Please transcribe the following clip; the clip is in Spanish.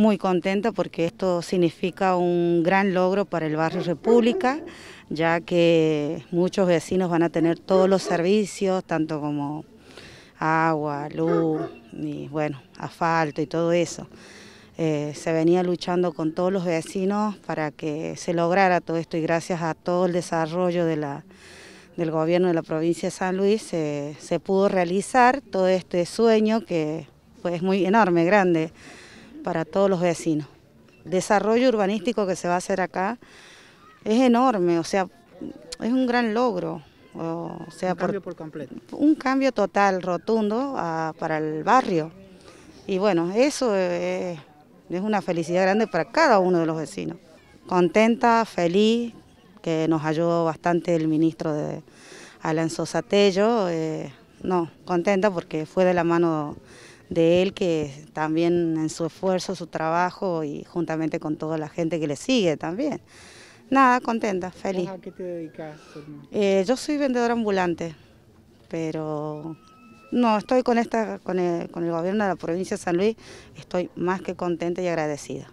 muy contenta porque esto significa un gran logro para el barrio República, ya que muchos vecinos van a tener todos los servicios, tanto como agua, luz, y bueno, asfalto y todo eso. Eh, se venía luchando con todos los vecinos para que se lograra todo esto y gracias a todo el desarrollo de la, del gobierno de la provincia de San Luis se pudo realizar todo este sueño que pues, es muy enorme, grande para todos los vecinos. Desarrollo urbanístico que se va a hacer acá es enorme, o sea, es un gran logro. O sea, un cambio por, completo. Un cambio total, rotundo para el barrio. Y bueno, eso es, una felicidad grande para cada uno de los vecinos. Contenta, feliz, que nos ayudó bastante el ministro de Alan Sosatello. Eh, no, contenta porque fue de la mano de él que también en su esfuerzo, su trabajo y juntamente con toda la gente que le sigue también. Nada, contenta, feliz. ¿A qué te dedicas? Eh, yo soy vendedora ambulante, pero no, estoy con, esta, con el, con el gobierno de la provincia de San Luis, estoy más que contenta y agradecida.